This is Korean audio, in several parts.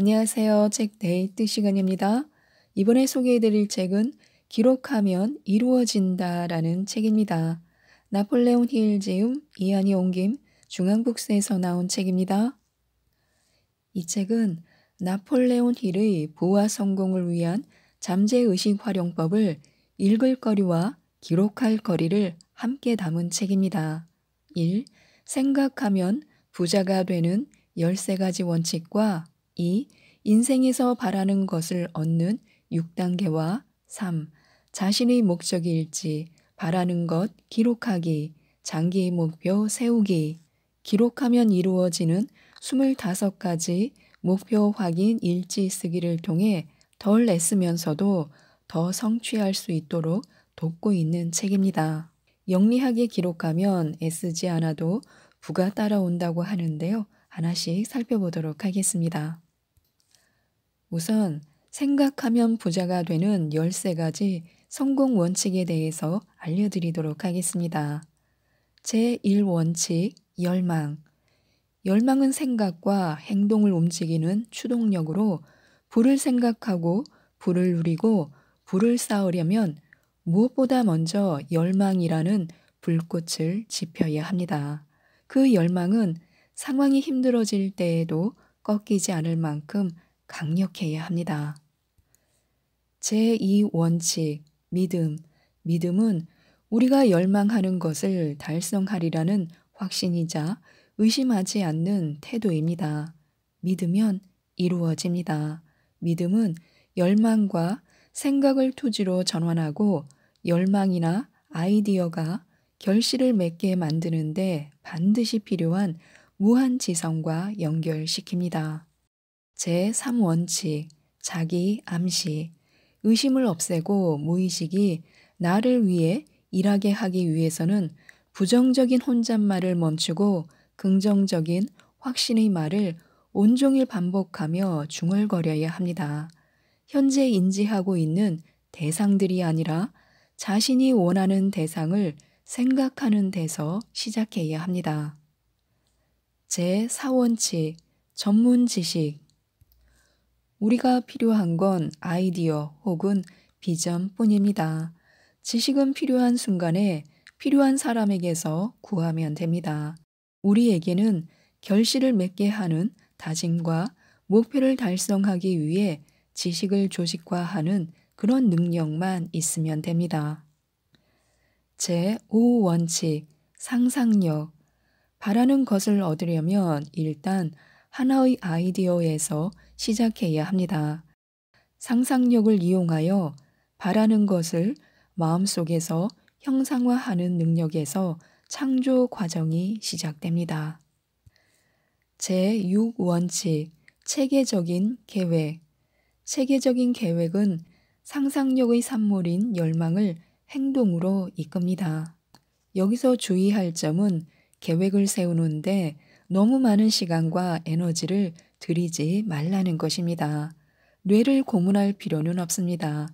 안녕하세요. 책 데이트 시간입니다. 이번에 소개해드릴 책은 기록하면 이루어진다 라는 책입니다. 나폴레온 힐지음, 이한이 옹김, 중앙북스에서 나온 책입니다. 이 책은 나폴레온 힐의 부와 성공을 위한 잠재의식 활용법을 읽을 거리와 기록할 거리를 함께 담은 책입니다. 1. 생각하면 부자가 되는 13가지 원칙과 2. 인생에서 바라는 것을 얻는 6단계와 3. 자신의 목적이 일지, 바라는 것, 기록하기, 장기 목표 세우기, 기록하면 이루어지는 25가지 목표 확인 일지 쓰기를 통해 덜 애쓰면서도 더 성취할 수 있도록 돕고 있는 책입니다. 영리하게 기록하면 애쓰지 않아도 부가 따라온다고 하는데요. 하나씩 살펴보도록 하겠습니다. 우선 생각하면 부자가 되는 13가지 성공 원칙에 대해서 알려드리도록 하겠습니다. 제1원칙 열망 열망은 생각과 행동을 움직이는 추동력으로 불을 생각하고 불을 누리고 불을 쌓으려면 무엇보다 먼저 열망이라는 불꽃을 지펴야 합니다. 그 열망은 상황이 힘들어질 때에도 꺾이지 않을 만큼 강력해야 합니다. 제2원칙, 믿음. 믿음은 우리가 열망하는 것을 달성하리라는 확신이자 의심하지 않는 태도입니다. 믿으면 이루어집니다. 믿음은 열망과 생각을 토지로 전환하고 열망이나 아이디어가 결실을 맺게 만드는데 반드시 필요한 무한지성과 연결시킵니다. 제3원칙, 자기 암시, 의심을 없애고 무의식이 나를 위해 일하게 하기 위해서는 부정적인 혼잣말을 멈추고 긍정적인 확신의 말을 온종일 반복하며 중얼거려야 합니다. 현재 인지하고 있는 대상들이 아니라 자신이 원하는 대상을 생각하는 데서 시작해야 합니다. 제4원칙 전문 지식 우리가 필요한 건 아이디어 혹은 비전뿐입니다. 지식은 필요한 순간에 필요한 사람에게서 구하면 됩니다. 우리에게는 결실을 맺게 하는 다짐과 목표를 달성하기 위해 지식을 조직화하는 그런 능력만 있으면 됩니다. 제5원칙 상상력 바라는 것을 얻으려면 일단 하나의 아이디어에서 시작해야 합니다. 상상력을 이용하여 바라는 것을 마음속에서 형상화하는 능력에서 창조 과정이 시작됩니다. 제6원칙 체계적인 계획 체계적인 계획은 상상력의 산물인 열망을 행동으로 이끕니다. 여기서 주의할 점은 계획을 세우는데 너무 많은 시간과 에너지를 들이지 말라는 것입니다. 뇌를 고문할 필요는 없습니다.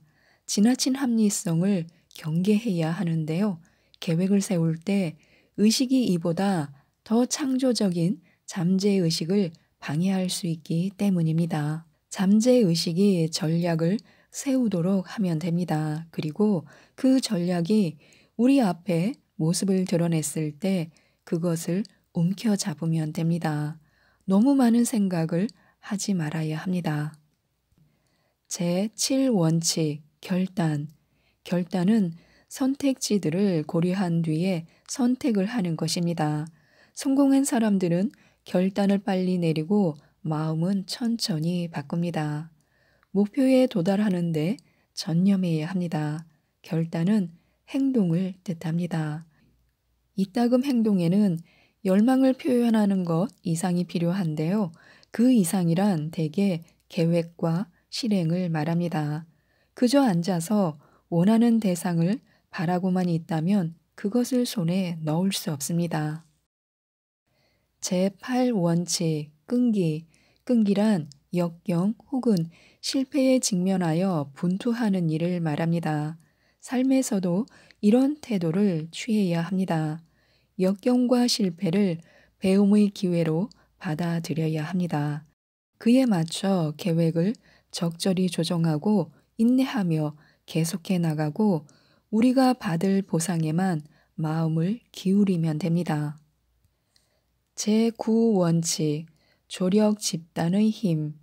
지나친 합리성을 경계해야 하는데요. 계획을 세울 때 의식이 이보다 더 창조적인 잠재의식을 방해할 수 있기 때문입니다. 잠재의식이 전략을 세우도록 하면 됩니다. 그리고 그 전략이 우리 앞에 모습을 드러냈을 때 그것을 움켜잡으면 됩니다. 너무 많은 생각을 하지 말아야 합니다. 제7원칙 결단. 결단은 선택지들을 고려한 뒤에 선택을 하는 것입니다. 성공한 사람들은 결단을 빨리 내리고 마음은 천천히 바꿉니다. 목표에 도달하는데 전념해야 합니다. 결단은 행동을 뜻합니다. 이따금 행동에는 열망을 표현하는 것 이상이 필요한데요. 그 이상이란 대개 계획과 실행을 말합니다. 그저 앉아서 원하는 대상을 바라고만 있다면 그것을 손에 넣을 수 없습니다. 제8원칙, 끈기. 끈기란 역경 혹은 실패에 직면하여 분투하는 일을 말합니다. 삶에서도 이런 태도를 취해야 합니다. 역경과 실패를 배움의 기회로 받아들여야 합니다. 그에 맞춰 계획을 적절히 조정하고 인내하며 계속해 나가고 우리가 받을 보상에만 마음을 기울이면 됩니다. 제9원칙 조력 집단의 힘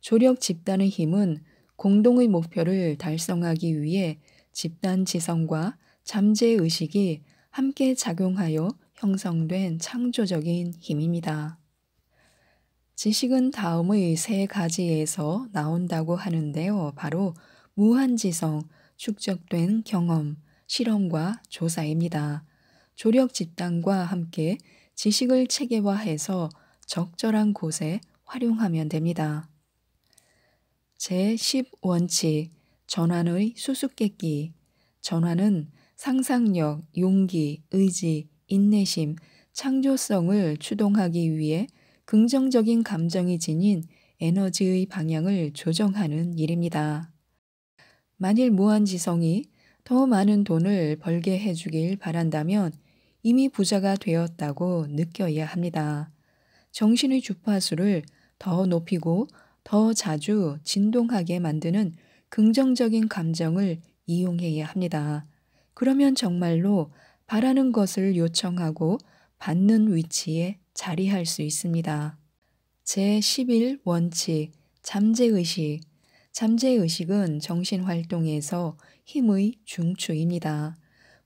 조력 집단의 힘은 공동의 목표를 달성하기 위해 집단 지성과 잠재의식이 함께 작용하여 형성된 창조적인 힘입니다. 지식은 다음의 세 가지에서 나온다고 하는데요. 바로 무한지성, 축적된 경험, 실험과 조사입니다. 조력 집단과 함께 지식을 체계화해서 적절한 곳에 활용하면 됩니다. 제10원칙 전환의 수수께끼 전환은 상상력, 용기, 의지, 인내심, 창조성을 추동하기 위해 긍정적인 감정이 지닌 에너지의 방향을 조정하는 일입니다. 만일 무한지성이 더 많은 돈을 벌게 해주길 바란다면 이미 부자가 되었다고 느껴야 합니다. 정신의 주파수를 더 높이고 더 자주 진동하게 만드는 긍정적인 감정을 이용해야 합니다. 그러면 정말로 바라는 것을 요청하고 받는 위치에 자리할 수 있습니다. 제11 원칙 잠재의식 잠재의식은 정신활동에서 힘의 중추입니다.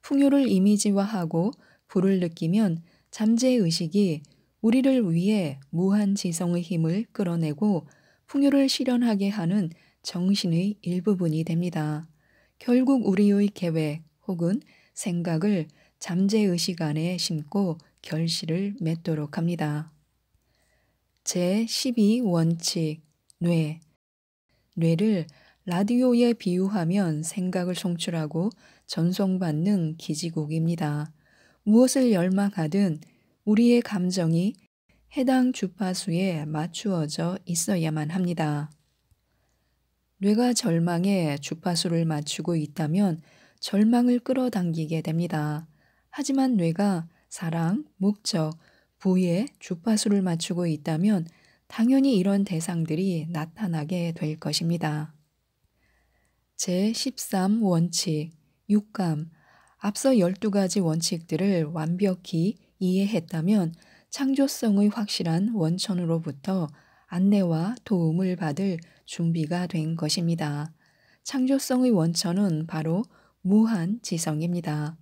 풍요를 이미지화하고 불을 느끼면 잠재의식이 우리를 위해 무한지성의 힘을 끌어내고 풍요를 실현하게 하는 정신의 일부분이 됩니다. 결국 우리의 계획, 혹은 생각을 잠재의식 안에 심고 결실을 맺도록 합니다. 제12원칙 뇌 뇌를 라디오에 비유하면 생각을 송출하고 전송받는 기지국입니다. 무엇을 열망하든 우리의 감정이 해당 주파수에 맞추어져 있어야만 합니다. 뇌가 절망에 주파수를 맞추고 있다면 절망을 끌어당기게 됩니다. 하지만 뇌가 사랑, 목적, 부의 주파수를 맞추고 있다면 당연히 이런 대상들이 나타나게 될 것입니다. 제13 원칙, 육감. 앞서 12가지 원칙들을 완벽히 이해했다면 창조성의 확실한 원천으로부터 안내와 도움을 받을 준비가 된 것입니다. 창조성의 원천은 바로 무한지성입니다.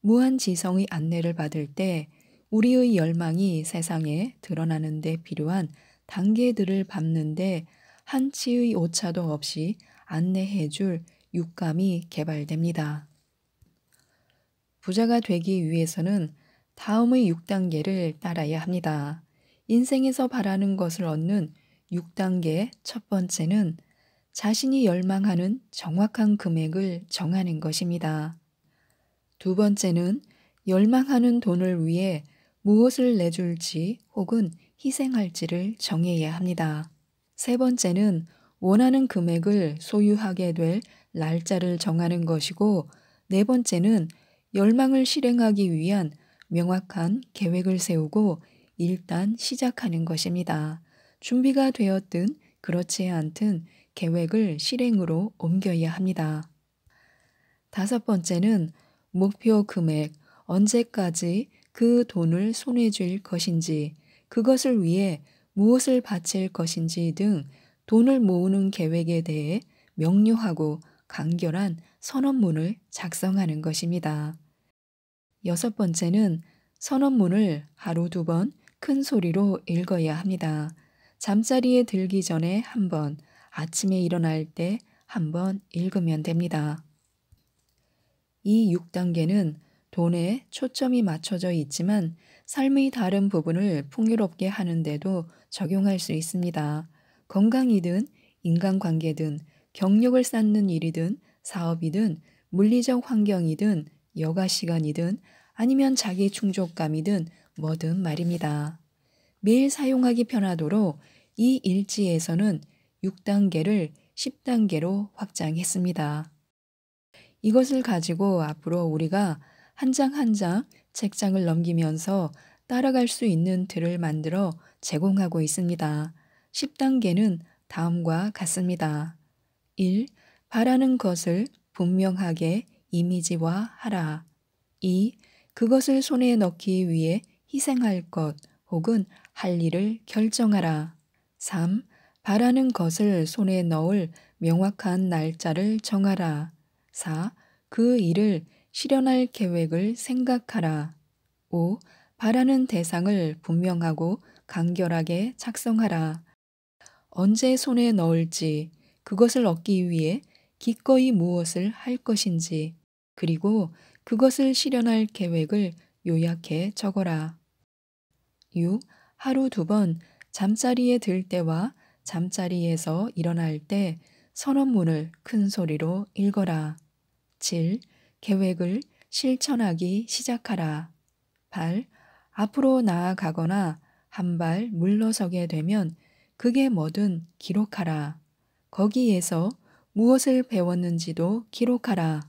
무한지성의 안내를 받을 때 우리의 열망이 세상에 드러나는 데 필요한 단계들을 밟는데 한치의 오차도 없이 안내해 줄 육감이 개발됩니다. 부자가 되기 위해서는 다음의 6단계를 따라야 합니다. 인생에서 바라는 것을 얻는 6단계 첫 번째는 자신이 열망하는 정확한 금액을 정하는 것입니다. 두 번째는 열망하는 돈을 위해 무엇을 내줄지 혹은 희생할지를 정해야 합니다. 세 번째는 원하는 금액을 소유하게 될 날짜를 정하는 것이고, 네 번째는 열망을 실행하기 위한 명확한 계획을 세우고 일단 시작하는 것입니다. 준비가 되었든 그렇지 않든 계획을 실행으로 옮겨야 합니다. 다섯 번째는 목표 금액, 언제까지 그 돈을 손에 줄 것인지, 그것을 위해 무엇을 바칠 것인지 등 돈을 모으는 계획에 대해 명료하고 간결한 선언문을 작성하는 것입니다. 여섯 번째는 선언문을 하루 두 번 큰 소리로 읽어야 합니다. 잠자리에 들기 전에 한 번, 아침에 일어날 때 한번 읽으면 됩니다. 이 6단계는 돈에 초점이 맞춰져 있지만 삶의 다른 부분을 풍요롭게 하는데도 적용할 수 있습니다. 건강이든 인간관계든 경력을 쌓는 일이든 사업이든 물리적 환경이든 여가 시간이든 아니면 자기 충족감이든 뭐든 말입니다. 매일 사용하기 편하도록 이 일지에서는 6단계를 10단계로 확장했습니다. 이것을 가지고 앞으로 우리가 한 장 한 장 책장을 넘기면서 따라갈 수 있는 틀을 만들어 제공하고 있습니다. 10단계는 다음과 같습니다. 1. 바라는 것을 분명하게 이미지화 하라. 2. 그것을 손에 넣기 위해 희생할 것 혹은 할 일을 결정하라. 3. 바라는 것을 손에 넣을 명확한 날짜를 정하라. 4. 그 일을 실현할 계획을 생각하라. 5. 바라는 대상을 분명하고 간결하게 작성하라. 언제 손에 넣을지, 그것을 얻기 위해 기꺼이 무엇을 할 것인지, 그리고 그것을 실현할 계획을 요약해 적어라. 6. 하루 두 번 잠자리에 들 때와 잠자리에서 일어날 때 선언문을 큰 소리로 읽어라. 7. 계획을 실천하기 시작하라. 8. 앞으로 나아가거나 한 발 물러서게 되면 그게 뭐든 기록하라. 거기에서 무엇을 배웠는지도 기록하라.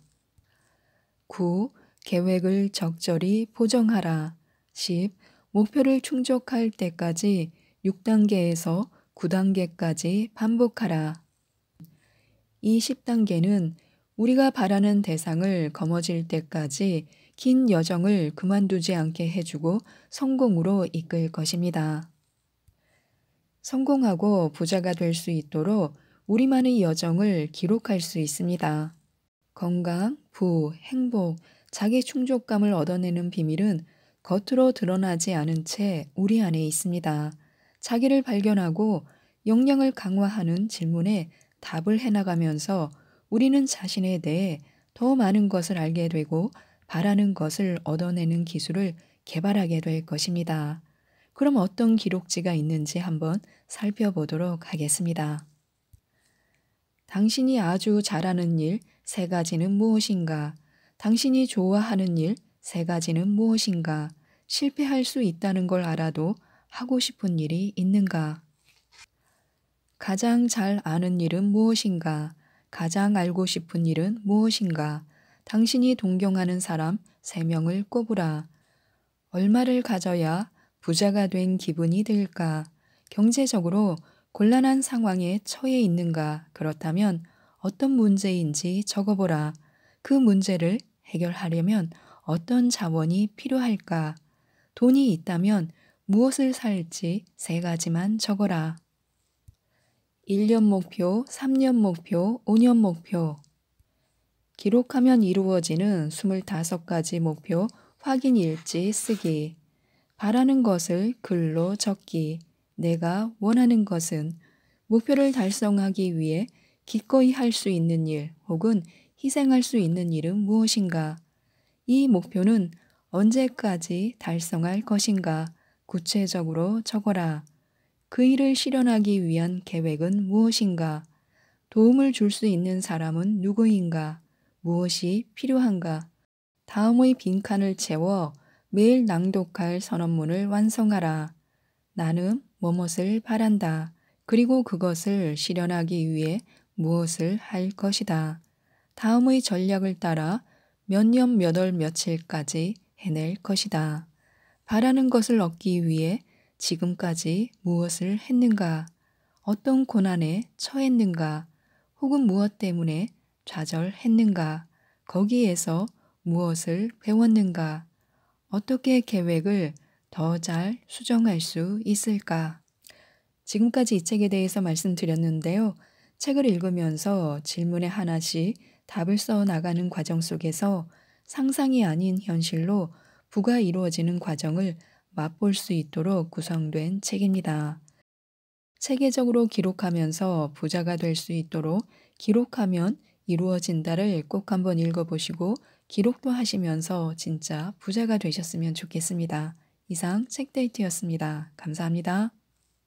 9. 계획을 적절히 보정하라. 10. 목표를 충족할 때까지 6단계에서 9단계까지 반복하라. 이 10단계는 우리가 바라는 대상을 거머쥘 때까지 긴 여정을 그만두지 않게 해주고 성공으로 이끌 것입니다. 성공하고 부자가 될 수 있도록 우리만의 여정을 기록할 수 있습니다. 건강, 부, 행복, 자기 충족감을 얻어내는 비밀은 겉으로 드러나지 않은 채 우리 안에 있습니다. 자기를 발견하고 역량을 강화하는 질문에 답을 해나가면서 우리는 자신에 대해 더 많은 것을 알게 되고 바라는 것을 얻어내는 기술을 개발하게 될 것입니다. 그럼 어떤 기록지가 있는지 한번 살펴보도록 하겠습니다. 당신이 아주 잘하는 일 세 가지는 무엇인가? 당신이 좋아하는 일 세 가지는 무엇인가? 실패할 수 있다는 걸 알아도 하고 싶은 일이 있는가? 가장 잘 아는 일은 무엇인가? 가장 알고 싶은 일은 무엇인가? 당신이 동경하는 사람 3명을 꼽으라. 얼마를 가져야 부자가 된 기분이 들까? 경제적으로 곤란한 상황에 처해 있는가? 그렇다면 어떤 문제인지 적어보라. 그 문제를 해결하려면 어떤 자원이 필요할까? 돈이 있다면 무엇을 살지 세 가지만 적어라. 1년 목표, 3년 목표, 5년 목표. 기록하면 이루어지는 25가지 목표 확인 일지 쓰기. 바라는 것을 글로 적기. 내가 원하는 것은 목표를 달성하기 위해 기꺼이 할 수 있는 일 혹은 희생할 수 있는 일은 무엇인가? 이 목표는 언제까지 달성할 것인가? 구체적으로 적어라. 그 일을 실현하기 위한 계획은 무엇인가? 도움을 줄 수 있는 사람은 누구인가? 무엇이 필요한가? 다음의 빈칸을 채워 매일 낭독할 선언문을 완성하라. 나는 무엇을 바란다. 그리고 그것을 실현하기 위해 무엇을 할 것이다. 다음의 전략을 따라 몇 년 몇 월 며칠까지 해낼 것이다. 바라는 것을 얻기 위해 지금까지 무엇을 했는가, 어떤 고난에 처했는가, 혹은 무엇 때문에 좌절했는가, 거기에서 무엇을 배웠는가, 어떻게 계획을 더 잘 수정할 수 있을까? 지금까지 이 책에 대해서 말씀드렸는데요. 책을 읽으면서 질문에 하나씩 답을 써 나가는 과정 속에서 상상이 아닌 현실로 부가 이루어지는 과정을 맛볼 수 있도록 구성된 책입니다. 체계적으로 기록하면서 부자가 될 수 있도록 기록하면 이루어진다를 꼭 한번 읽어보시고 기록도 하시면서 진짜 부자가 되셨으면 좋겠습니다. 이상 책데이트였습니다. 감사합니다.